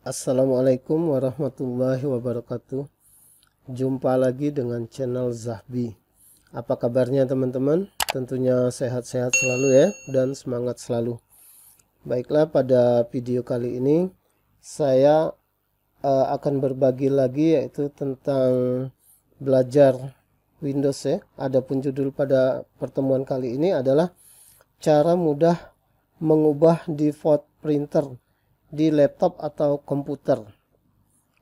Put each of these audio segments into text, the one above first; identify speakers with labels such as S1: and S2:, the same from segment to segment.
S1: Assalamualaikum warahmatullahi wabarakatuh Jumpa lagi dengan channel Zahbi Apa kabarnya teman-teman? Tentunya sehat-sehat selalu ya dan semangat selalu Baiklah pada video kali ini Saya uh, akan berbagi lagi yaitu tentang belajar Windows ya Adapun judul pada pertemuan kali ini adalah Cara mudah mengubah default printer di laptop atau komputer.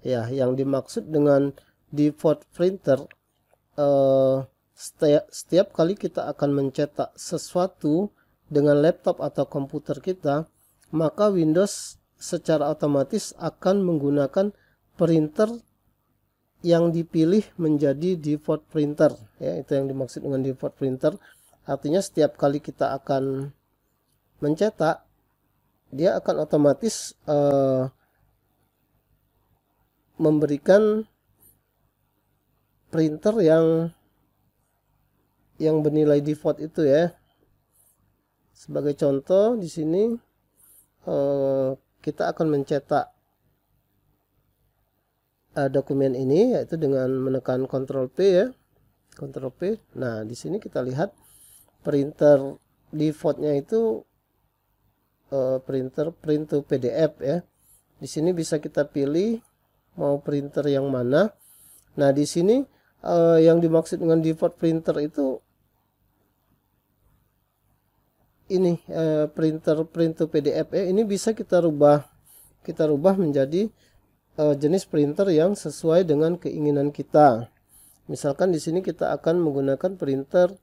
S1: Ya, yang dimaksud dengan default printer eh, setiap, setiap kali kita akan mencetak sesuatu dengan laptop atau komputer kita, maka Windows secara otomatis akan menggunakan printer yang dipilih menjadi default printer ya itu yang dimaksud dengan default printer artinya setiap kali kita akan mencetak dia akan otomatis uh, memberikan printer yang yang bernilai default itu ya. Sebagai contoh di sini uh, kita akan mencetak uh, dokumen ini yaitu dengan menekan Ctrl P ya. Ctrl P. Nah, di sini kita lihat printer defaultnya itu uh, printer print to PDF ya. Di sini bisa kita pilih mau printer yang mana. Nah, di sini uh, yang dimaksud dengan default printer itu ini uh, printer print to PDF ya. Ini bisa kita rubah kita rubah menjadi uh, jenis printer yang sesuai dengan keinginan kita. Misalkan di sini kita akan menggunakan printer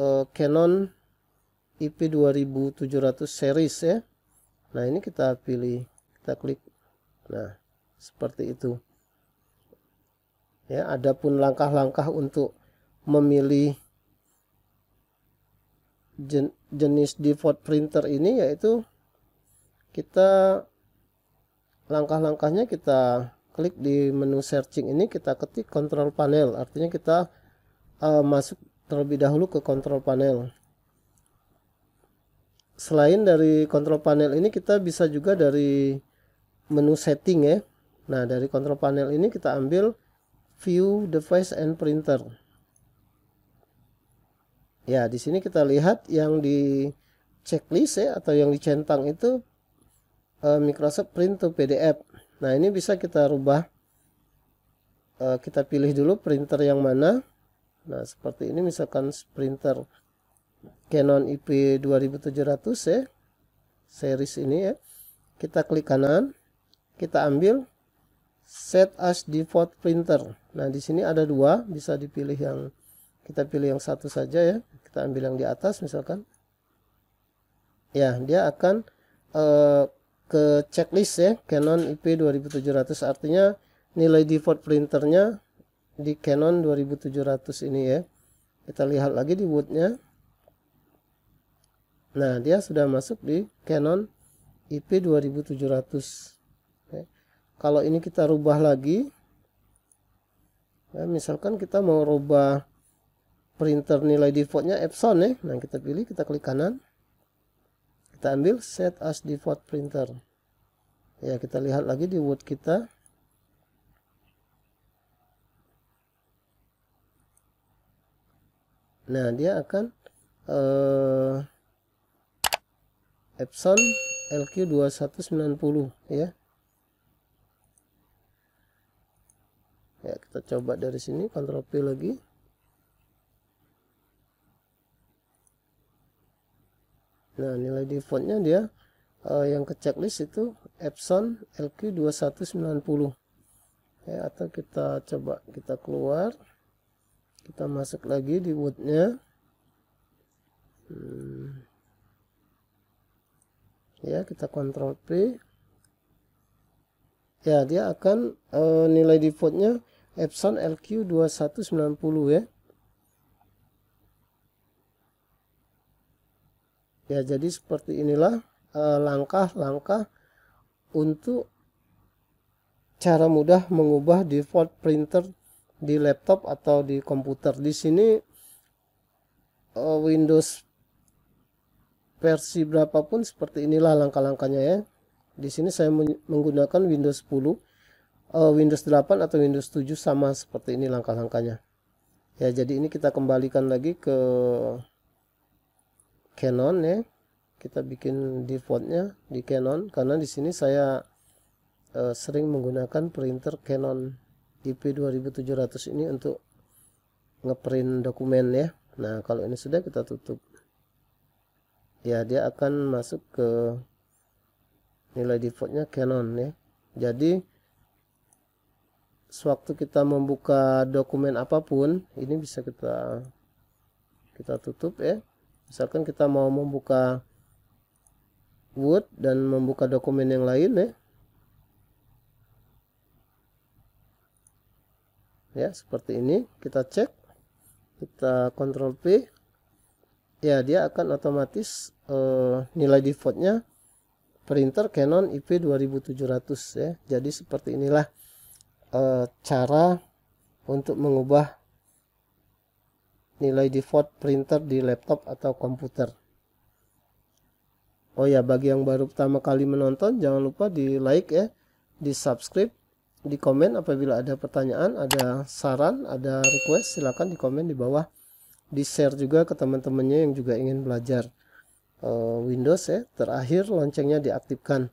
S1: uh, Canon IP 2700 series ya nah ini kita pilih kita klik nah seperti itu ya adapun langkah-langkah untuk memilih jen, jenis default printer ini yaitu kita langkah-langkahnya kita klik di menu searching ini kita ketik control panel artinya kita uh, masuk terlebih dahulu ke control panel selain dari kontrol panel ini kita bisa juga dari menu setting ya nah dari kontrol panel ini kita ambil view device and printer ya di sini kita lihat yang di checklist ya atau yang dicentang itu uh, Microsoft print to PDF nah ini bisa kita rubah uh, kita pilih dulu printer yang mana nah seperti ini misalkan printer Canon IP 2700 ya series ini ya kita klik kanan kita ambil set as default printer nah di sini ada dua bisa dipilih yang kita pilih yang satu saja ya kita ambil yang di atas misalkan ya dia akan uh, ke checklist ya Canon IP 2700 artinya nilai default printernya di Canon 2700 ini ya kita lihat lagi di woodnya Nah, dia sudah masuk di Canon IP2700. Oke. Kalau ini kita rubah lagi, ya, misalkan kita mau rubah printer nilai defaultnya Epson ya. Nah, kita pilih, kita klik kanan. Kita ambil set as default printer. Ya, kita lihat lagi di Word kita. Nah, dia akan uh, Epson LQ2190 ya ya kita coba dari sini Ctrl P lagi nah nilai defaultnya dia uh, yang ke checklist itu Epson LQ2190 ya, atau kita coba kita keluar kita masuk lagi di woodnya hmm ya kita kontrol P ya dia akan e, nilai defaultnya Epson LQ2190 ya ya jadi seperti inilah eh, langkah-langkah untuk cara mudah mengubah default printer di laptop atau di komputer di sini eh, Windows versi berapapun seperti inilah langkah-langkahnya ya. Di sini saya menggunakan Windows 10, eh, Windows 8 atau Windows 7 sama seperti ini langkah-langkahnya. Ya, jadi ini kita kembalikan lagi ke Canon ya. Kita bikin defaultnya di Canon karena di sini saya eh, sering menggunakan printer Canon IP2700 ini untuk ngeprint dokumen ya. Nah, kalau ini sudah kita tutup ya dia akan masuk ke nilai defaultnya Canon ya jadi sewaktu kita membuka dokumen apapun ini bisa kita kita tutup ya misalkan kita mau membuka Word dan membuka dokumen yang lain ya ya seperti ini kita cek kita kontrol P ya dia akan otomatis uh, nilai defaultnya printer Canon IP 2700 ya jadi seperti inilah uh, cara untuk mengubah nilai default printer di laptop atau komputer Oh ya bagi yang baru pertama kali menonton jangan lupa di like ya di subscribe di komen apabila ada pertanyaan ada saran ada request silahkan di komen di bawah di share juga ke teman-temannya yang juga ingin belajar uh, Windows ya terakhir loncengnya diaktifkan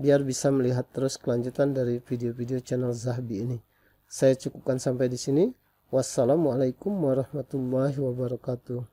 S1: biar bisa melihat terus kelanjutan dari video-video channel Zahbi ini saya cukupkan sampai di sini wassalamualaikum warahmatullahi wabarakatuh